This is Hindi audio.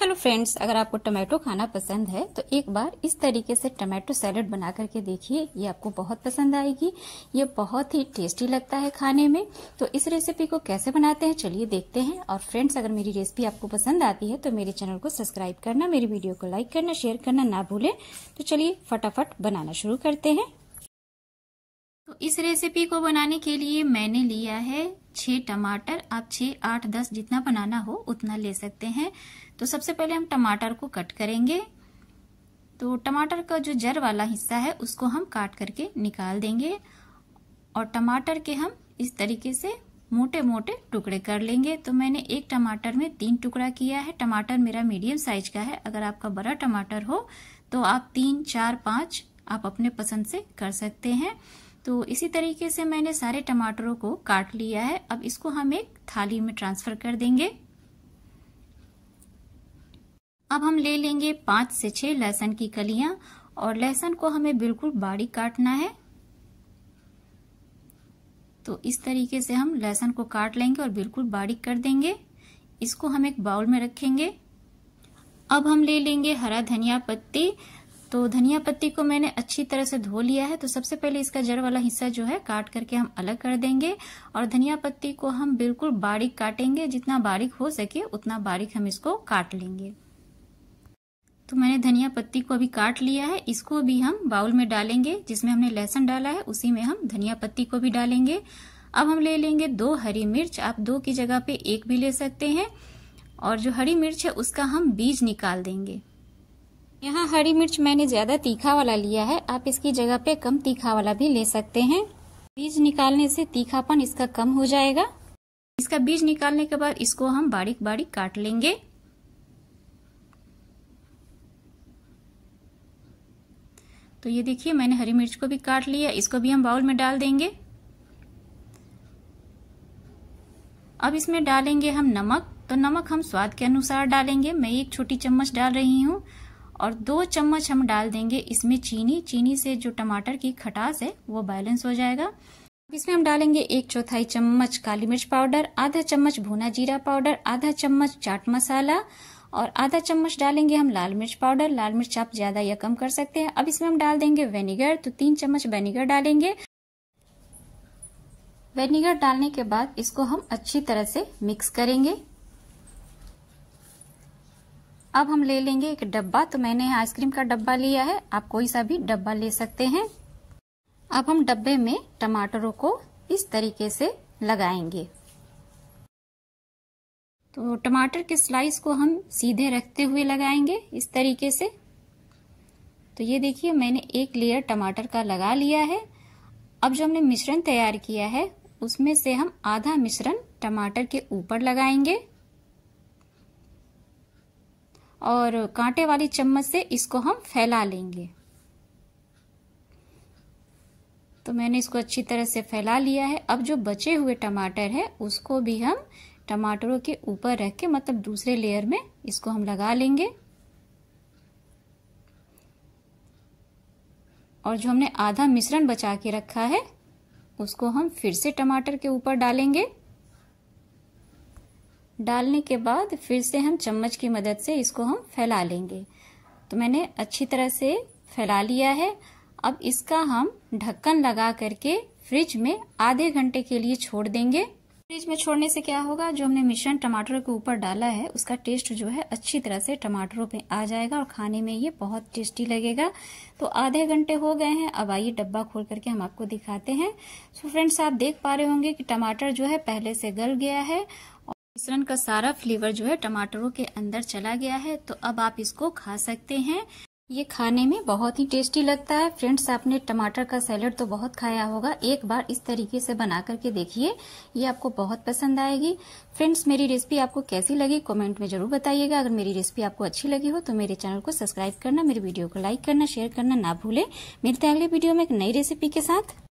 हेलो फ्रेंड्स अगर आपको टमाटो खाना पसंद है तो एक बार इस तरीके से टोमेटो सैलड बना करके देखिए ये आपको बहुत पसंद आएगी ये बहुत ही टेस्टी लगता है खाने में तो इस रेसिपी को कैसे बनाते हैं चलिए देखते हैं और फ्रेंड्स अगर मेरी रेसिपी आपको पसंद आती है तो मेरे चैनल को सब्सक्राइब करना मेरी वीडियो को लाइक करना शेयर करना ना भूलें तो चलिए फटाफट बनाना शुरू करते हैं तो इस रेसिपी को बनाने के लिए मैंने लिया है छह टमाटर आप छः आठ दस जितना बनाना हो उतना ले सकते हैं तो सबसे पहले हम टमाटर को कट करेंगे तो टमाटर का जो जर वाला हिस्सा है उसको हम काट करके निकाल देंगे और टमाटर के हम इस तरीके से मोटे मोटे टुकड़े कर लेंगे तो मैंने एक टमाटर में तीन टुकड़ा किया है टमाटर मेरा मीडियम साइज का है अगर आपका बड़ा टमाटर हो तो आप तीन चार पाँच आप अपने पसंद से कर सकते हैं तो इसी तरीके से मैंने सारे टमाटरों को काट लिया है अब इसको हम एक थाली में ट्रांसफर कर देंगे अब हम ले लेंगे पांच से छह लहसुन की कलियां और लहसुन को हमें बिल्कुल बारीक काटना है तो इस तरीके से हम लहसुन को काट लेंगे और बिल्कुल बारीक कर देंगे इसको हम एक बाउल में रखेंगे अब हम ले लेंगे हरा धनिया पत्ती तो धनिया पत्ती को मैंने अच्छी तरह से धो लिया है तो सबसे पहले इसका जड़ वाला हिस्सा जो है काट करके हम अलग कर देंगे और धनिया पत्ती को हम बिल्कुल बारीक काटेंगे जितना बारीक हो सके उतना बारीक हम इसको काट लेंगे तो मैंने धनिया पत्ती को अभी काट लिया है इसको भी हम बाउल में डालेंगे जिसमें हमने लहसुन डाला है उसी में हम धनिया पत्ती को भी डालेंगे अब हम ले लेंगे दो हरी मिर्च आप दो की जगह पे एक भी ले सकते हैं और जो हरी मिर्च है उसका हम बीज निकाल देंगे यहाँ हरी मिर्च मैंने ज़्यादा तीखा वाला लिया है आप इसकी जगह पे कम तीखा वाला भी ले सकते हैं बीज निकालने से तीखापन इसका कम हो जाएगा इसका बीज निकालने के बाद इसको हम बारीक बारीक काट लेंगे तो ये देखिए मैंने हरी मिर्च को भी काट लिया इसको भी हम बाउल में डाल देंगे अब इसमें डालेंगे हम नमक तो नमक हम स्वाद के अनुसार डालेंगे मैं एक छोटी चम्मच डाल रही हूँ और दो चम्मच हम डाल देंगे इसमें चीनी चीनी से जो टमाटर की खटास है वो बैलेंस हो जाएगा इसमें हम डालेंगे एक चौथाई चम्मच काली मिर्च पाउडर आधा चम्मच भुना जीरा पाउडर आधा चम्मच चाट मसाला और आधा चम्मच डालेंगे हम लाल मिर्च पाउडर लाल मिर्च आप ज्यादा या कम कर सकते हैं अब इसमें हम डाल देंगे वेनेगर तो तीन चम्मच वेनेगर डालेंगे वेनेगर डालने के बाद इसको हम अच्छी तरह से मिक्स करेंगे अब हम ले लेंगे एक डब्बा तो मैंने आइसक्रीम का डब्बा लिया है आप कोई सा भी डब्बा ले सकते हैं अब हम डब्बे में टमाटरों को इस तरीके से लगाएंगे तो टमाटर के स्लाइस को हम सीधे रखते हुए लगाएंगे इस तरीके से तो ये देखिए मैंने एक लेयर टमाटर का लगा लिया है अब जो हमने मिश्रण तैयार किया है उसमें से हम आधा मिश्रण टमाटर के ऊपर लगाएंगे और कांटे वाली चम्मच से इसको हम फैला लेंगे तो मैंने इसको अच्छी तरह से फैला लिया है अब जो बचे हुए टमाटर है उसको भी हम टमाटरों के ऊपर रख के मतलब दूसरे लेयर में इसको हम लगा लेंगे और जो हमने आधा मिश्रण बचा के रखा है उसको हम फिर से टमाटर के ऊपर डालेंगे डालने के बाद फिर से हम चम्मच की मदद से इसको हम फैला लेंगे तो मैंने अच्छी तरह से फैला लिया है अब इसका हम ढक्कन लगा करके फ्रिज में आधे घंटे के लिए छोड़ देंगे फ्रिज में छोड़ने से क्या होगा जो हमने मिश्रण टमाटर के ऊपर डाला है उसका टेस्ट जो है अच्छी तरह से टमाटरों पे आ जाएगा और खाने में ये बहुत टेस्टी लगेगा तो आधे घंटे हो गए हैं अब आइए डब्बा खोल करके हम आपको दिखाते हैं सो फ्रेंड्स आप देख पा रहे होंगे कि टमाटर जो है पहले से गल गया है मिश्रण का सारा फ्लेवर जो है टमाटरों के अंदर चला गया है तो अब आप इसको खा सकते हैं ये खाने में बहुत ही टेस्टी लगता है फ्रेंड्स आपने टमाटर का सैलड तो बहुत खाया होगा एक बार इस तरीके से बना करके देखिए ये आपको बहुत पसंद आएगी फ्रेंड्स मेरी रेसिपी आपको कैसी लगी कमेंट में जरूर बताइएगा अगर मेरी रेसिपी आपको अच्छी लगी हो तो मेरे चैनल को सब्सक्राइब करना मेरी वीडियो को लाइक करना शेयर करना ना भूले मिलते हैं अगले वीडियो में एक नई रेसिपी के साथ